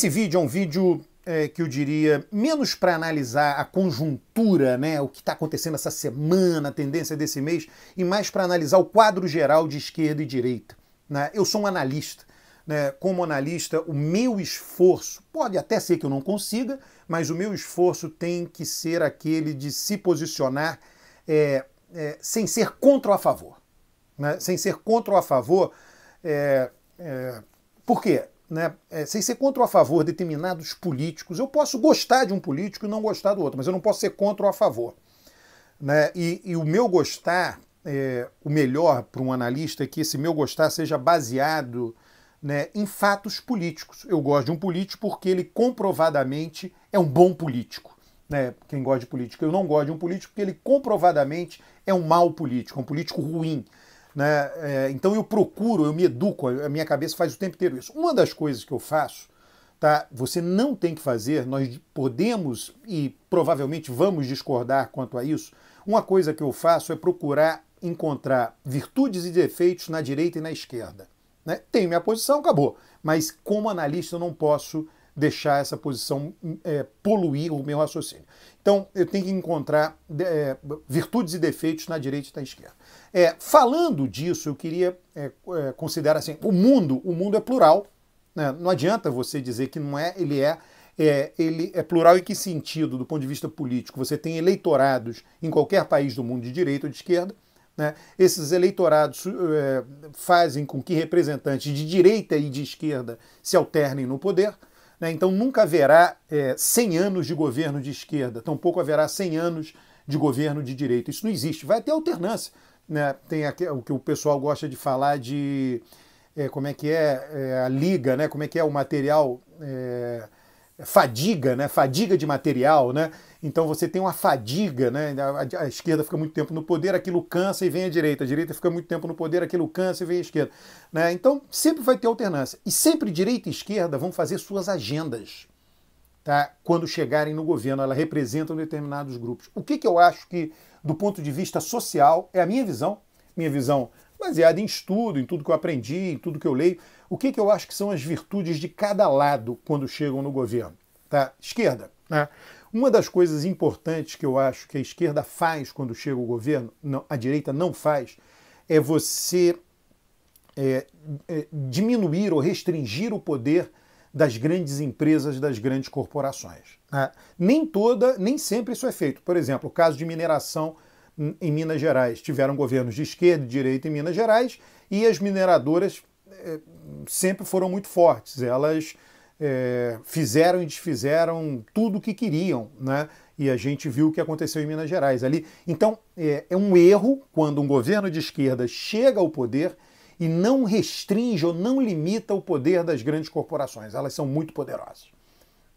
Esse vídeo é um vídeo é, que eu diria menos para analisar a conjuntura, né, o que está acontecendo essa semana, a tendência desse mês, e mais para analisar o quadro geral de esquerda e direita. Né? Eu sou um analista. Né? Como analista, o meu esforço, pode até ser que eu não consiga, mas o meu esforço tem que ser aquele de se posicionar é, é, sem ser contra ou a favor. Né? Sem ser contra ou a favor. É, é por quê? né, é, sem ser contra ou a favor de determinados políticos. Eu posso gostar de um político e não gostar do outro, mas eu não posso ser contra ou a favor. Né? E, e o meu gostar, é, o melhor para um analista é que esse meu gostar seja baseado né, em fatos políticos. Eu gosto de um político porque ele comprovadamente é um bom político. Né? Quem gosta de político, eu não gosto de um político porque ele comprovadamente é um mau político, é um político ruim. Né? É, então eu procuro, eu me educo, a minha cabeça faz o tempo inteiro isso. Uma das coisas que eu faço, tá? Você não tem que fazer, nós podemos e provavelmente vamos discordar quanto a isso. Uma coisa que eu faço é procurar encontrar virtudes e defeitos na direita e na esquerda. Né? Tenho minha posição, acabou. Mas como analista eu não posso deixar essa posição hum, é, poluir o meu raciocínio. Então, eu tenho que encontrar é, virtudes e defeitos na direita e na esquerda. É, falando disso, eu queria é, é, considerar assim, o mundo, o mundo é plural. Né? Não adianta você dizer que não é, ele é, é, ele é plural em que sentido, do ponto de vista político? Você tem eleitorados em qualquer país do mundo de direita ou de esquerda, né? Esses eleitorados é, fazem com que representantes de direita e de esquerda se alternem no poder. Né? Então nunca haverá é, 100 anos de governo de esquerda, tampouco haverá 100 anos de governo de direita. Isso não existe. Vai ter alternância. Né? Tem aqui, o que o pessoal gosta de falar de é, como é que é, é, a liga, né? como é que é o material, é, fadiga, né? fadiga de material, né? Então você tem uma fadiga, né? A, a, esquerda fica muito tempo no poder, aquilo cansa e vem a direita. A direita fica muito tempo no poder, aquilo cansa e vem a esquerda. Né? Então sempre vai ter alternância. E sempre direita e esquerda vão fazer suas agendas. Tá? Quando chegarem no governo, elas representam determinados grupos. O que, que eu acho que, do ponto de vista social, é a minha visão, minha visão baseada em estudo, em tudo que eu aprendi, em tudo que eu leio, o que, que eu acho que são as virtudes de cada lado quando chegam no governo. Tá? Esquerda, né? Uma das coisas importantes que eu acho que a esquerda faz quando chega o governo, não, a direita não faz, é você é, é, diminuir ou restringir o poder das grandes empresas, das grandes corporações. Né? nem toda, nem sempre isso é feito. Por exemplo, o caso de mineração em Minas Gerais. Tiveram governos de esquerda e direita em Minas Gerais e as mineradoras é, sempre foram muito fortes. Elas é, fizeram e desfizeram tudo o que queriam, né? E a gente viu o que aconteceu em Minas Gerais ali. Então é, é um erro quando um governo de esquerda chega ao poder e não restringe ou não limita o poder das grandes corporações. Elas são muito poderosas.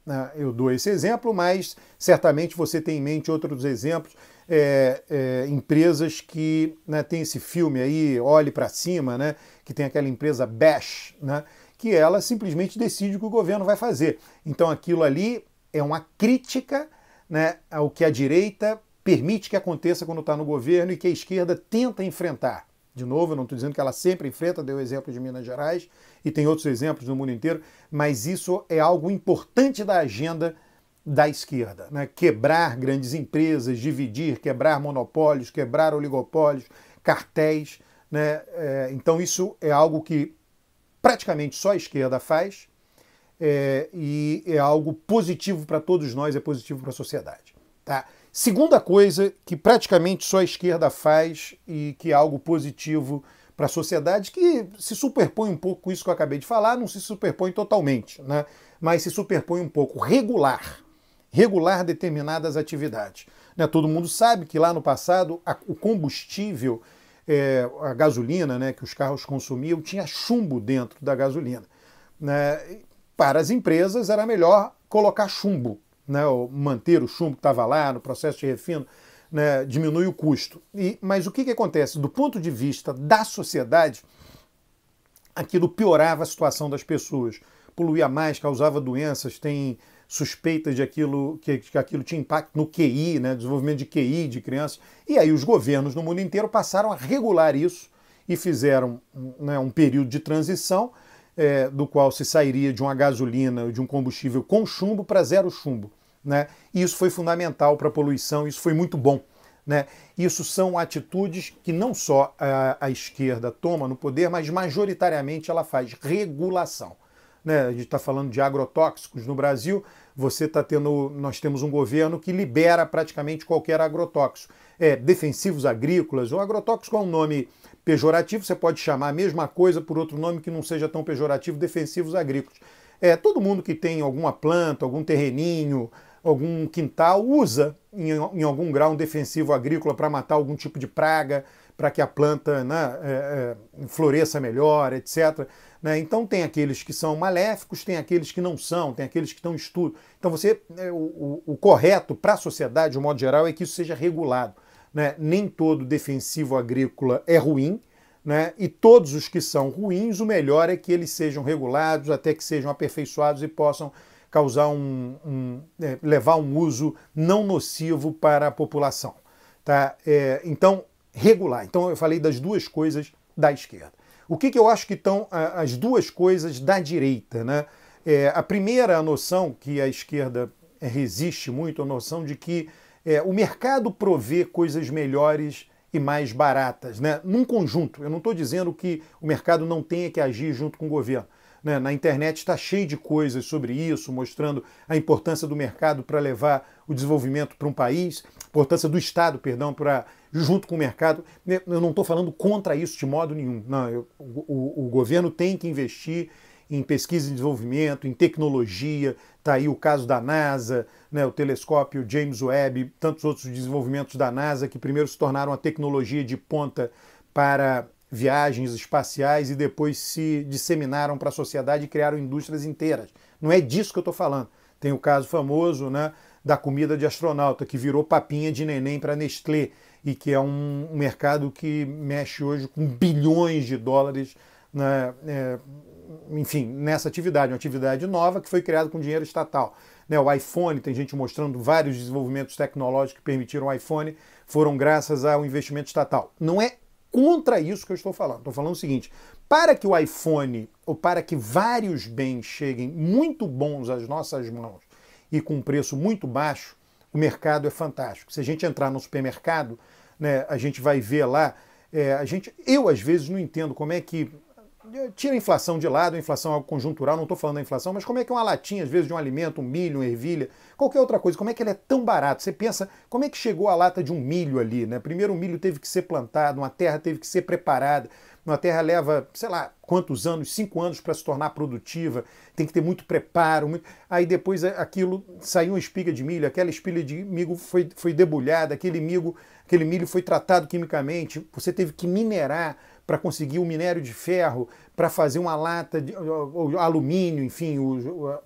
Né? Eu dou esse exemplo, mas certamente você tem em mente outros exemplos. É, é, empresas que né, tem esse filme aí, Olhe para Cima, né, que tem aquela empresa Bash, né, que ela simplesmente decide o que o governo vai fazer. Então aquilo ali é uma crítica né, ao que a direita permite que aconteça quando está no governo e que a esquerda tenta enfrentar. De novo, eu não estou dizendo que ela sempre enfrenta, deu o exemplo de Minas Gerais e tem outros exemplos no mundo inteiro, mas isso é algo importante da agenda da esquerda. Né? Quebrar grandes empresas, dividir, quebrar monopólios, quebrar oligopólios, cartéis. Né? É, então, isso é algo que praticamente só a esquerda faz, é, e é algo positivo para todos nós, é positivo para a sociedade. Tá? Segunda coisa que praticamente só a esquerda faz e que é algo positivo para a sociedade, que se superpõe um pouco com isso que eu acabei de falar, não se superpõe totalmente, né? mas se superpõe um pouco. Regular. Regular determinadas atividades. Né? Todo mundo sabe que lá no passado a, o combustível é, a gasolina né, que os carros consumiam tinha chumbo dentro da gasolina. Né? Para as empresas era melhor colocar chumbo, né, ou manter o chumbo que estava lá no processo de refino, né, diminui o custo. E, mas o que, que acontece? Do ponto de vista da sociedade, aquilo piorava a situação das pessoas. Poluía mais, causava doenças, tem suspeitas de aquilo que, que aquilo tinha impacto no QI, né, desenvolvimento de QI de crianças. E aí os governos no mundo inteiro passaram a regular isso e fizeram né, um período de transição é, do qual se sairia de uma gasolina, de um combustível com chumbo para zero chumbo. Né? E isso foi fundamental para a poluição, isso foi muito bom. Né? Isso são atitudes que não só a, a, esquerda toma no poder, mas majoritariamente ela faz regulação né? A gente está falando de agrotóxicos no Brasil. Você está tendo, nós temos um governo que libera praticamente qualquer agrotóxico, é, defensivos agrícolas. O agrotóxico é um nome pejorativo. Você pode chamar a mesma coisa por outro nome que não seja tão pejorativo, defensivos agrícolas. É todo mundo que tem alguma planta, algum terreninho, algum quintal usa em, em algum grau um defensivo agrícola para matar algum tipo de praga, para que a planta né, é, é, floresça melhor, etc. Né? Então tem aqueles que são maléficos, tem aqueles que não são, tem aqueles que estão em estudo. Então você, né, o, o, o correto para a sociedade, de um modo geral, é que isso seja regulado. Né? Nem todo defensivo agrícola é ruim, né? e todos os que são ruins, o melhor é que eles sejam regulados, até que sejam aperfeiçoados e possam causar um, um é, levar um uso não nocivo para a população. Tá? É, então, regular. Então eu falei das duas coisas da esquerda. O que, que eu acho que estão as duas coisas da direita, né? É, a primeira a noção que a esquerda é, resiste muito, a noção de que é, o mercado provê coisas melhores e mais baratas, né? num conjunto. Eu não estou dizendo que o mercado não tenha que agir junto com o governo. Né? Na internet está cheio de coisas sobre isso, mostrando a importância do mercado para levar o desenvolvimento para um país, importância do Estado, perdão, para junto com o mercado. Né? Eu não estou falando contra isso de modo nenhum. Não, eu, o, o governo tem que investir em pesquisa e desenvolvimento, em tecnologia, está aí o caso da NASA, né, o telescópio James Webb, tantos outros desenvolvimentos da NASA que primeiro se tornaram a tecnologia de ponta para viagens espaciais e depois se disseminaram para a sociedade e criaram indústrias inteiras. Não é disso que eu estou falando. Tem o caso famoso né, da comida de astronauta, que virou papinha de neném para Nestlé, e que é um, mercado que mexe hoje com bilhões de dólares, né, é, enfim, nessa atividade. Uma atividade nova que foi criada com dinheiro estatal. Né, o iPhone, tem gente mostrando vários desenvolvimentos tecnológicos que permitiram o iPhone, foram graças ao investimento estatal. Não é contra isso que eu estou falando. Estou falando o seguinte: para que o iPhone ou para que vários bens cheguem muito bons às nossas mãos e com um preço muito baixo, o mercado é fantástico. Se a gente entrar no supermercado, né, a gente vai ver lá. É, a gente, eu às vezes não entendo como é que tira a inflação de lado, a inflação é algo conjuntural, não estou falando da inflação, mas como é que uma latinha, às vezes, de um alimento, um milho, uma ervilha, qualquer outra coisa, como é que ele é tão barato? Você pensa, como é que chegou a lata de um milho ali, né? Primeiro o milho teve que ser plantado, uma terra teve que ser preparada, uma terra leva, sei lá, quantos anos, cinco anos para se tornar produtiva, tem que ter muito preparo. Muito... Aí depois é, aquilo saiu uma espiga de milho, aquela espiga de milho foi, foi debulhada, aquele milho, aquele milho foi tratado quimicamente, você teve que minerar para conseguir o minério de ferro, para fazer uma lata de ou, alumínio, enfim, o, o,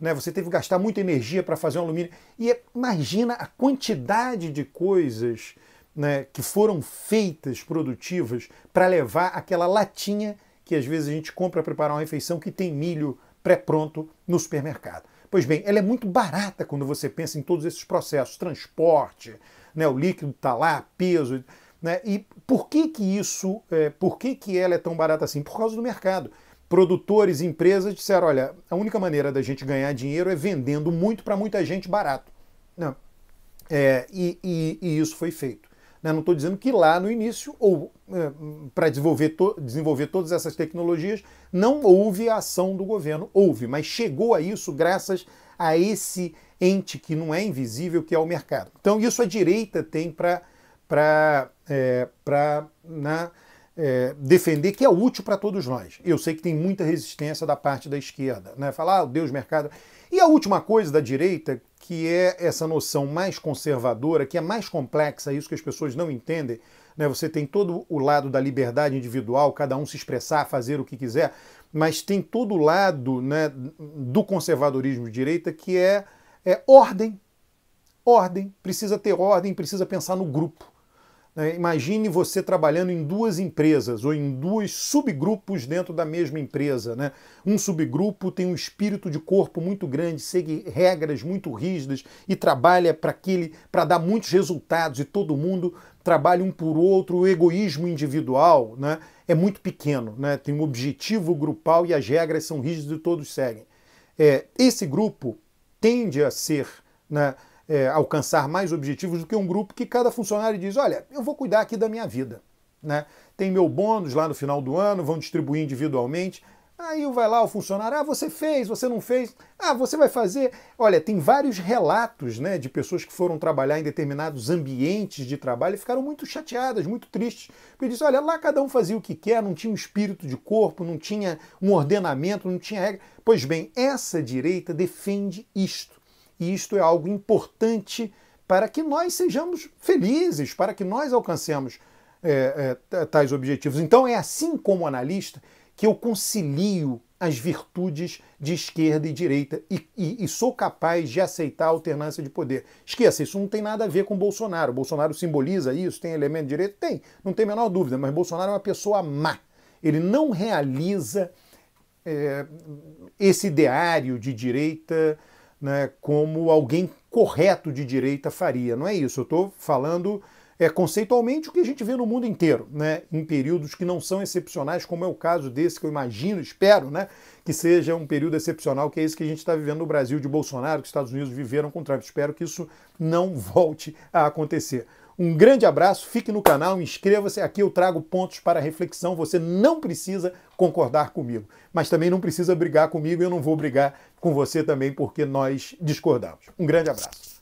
né, você teve que gastar muita energia para fazer um alumínio. E imagina a quantidade de coisas né, que foram feitas produtivas para levar aquela latinha que às vezes a gente compra para preparar uma refeição que tem milho pré-pronto no supermercado. Pois bem, ela é muito barata quando você pensa em todos esses processos, transporte, né, o líquido está lá, peso. Né? E por que que isso, é, por que que ela é tão barata assim? Por causa do mercado. Produtores, empresas disseram, olha, a única maneira da gente ganhar dinheiro é vendendo muito para muita gente barato. É, e, e, e, isso foi feito. Né? Não estou dizendo que lá no início, ou é, para desenvolver, to, desenvolver todas essas tecnologias, não houve a ação do governo. Houve, mas chegou a isso graças a esse ente que não é invisível, que é o mercado. Então, isso a direita tem para para é, né, é, defender que é útil para todos nós. Eu sei que tem muita resistência da parte da esquerda, né? falar, ah, Deus, mercado. E a última coisa da direita, que é essa noção mais conservadora, que é mais complexa, isso que as pessoas não entendem, né? você tem todo o lado da liberdade individual, cada um se expressar, fazer o que quiser, mas tem todo o lado né, do conservadorismo de direita que é, é ordem. Ordem, precisa ter ordem, precisa pensar no grupo. Né? Imagine você trabalhando em duas empresas ou em dois subgrupos dentro da mesma empresa. Né? Um subgrupo tem um espírito de corpo muito grande, segue regras muito rígidas e trabalha para aquele para dar muitos resultados e todo mundo trabalha um por outro. O egoísmo individual né, é muito pequeno, né? tem um objetivo grupal e as regras são rígidas e todos seguem. É, esse grupo tende a ser né, é, alcançar mais objetivos do que um grupo que cada funcionário diz: olha, eu vou cuidar aqui da minha vida. Né? Tem meu bônus lá no final do ano, vão distribuir individualmente. Aí vai lá o funcionário, ah, você fez, você não fez, ah, você vai fazer. Olha, tem vários relatos né, de pessoas que foram trabalhar em determinados ambientes de trabalho e ficaram muito chateadas, muito tristes. Porque dizem, olha, lá cada um fazia o que quer, não tinha um espírito de corpo, não tinha um ordenamento, não tinha regra. Pois bem, essa direita defende isto e isto é algo importante para que nós sejamos felizes, para que nós alcancemos é, é, tais objetivos. Então, é assim como analista que eu concilio as virtudes de esquerda e direita e, e, e, sou capaz de aceitar a alternância de poder. Esqueça, isso não tem nada a ver com Bolsonaro. Bolsonaro simboliza isso, tem elemento de direita? Tem, não tem a menor dúvida, mas Bolsonaro é uma pessoa má. Ele não realiza é, esse ideário de direita né, como alguém correto de direita faria. Não é isso, eu estou falando é, conceitualmente o que a gente vê no mundo inteiro, né, em períodos que não são excepcionais, como é o caso desse que eu imagino, espero, né, que seja um período excepcional, que é esse que a gente está vivendo no Brasil de Bolsonaro, que os Estados Unidos viveram com Trump. Espero que isso não volte a acontecer. Um grande abraço, fique no canal, inscreva-se. Aqui eu trago pontos para reflexão. Você não precisa concordar comigo, mas também não precisa brigar comigo. Eu não vou brigar com você também, porque nós discordamos. Um grande abraço.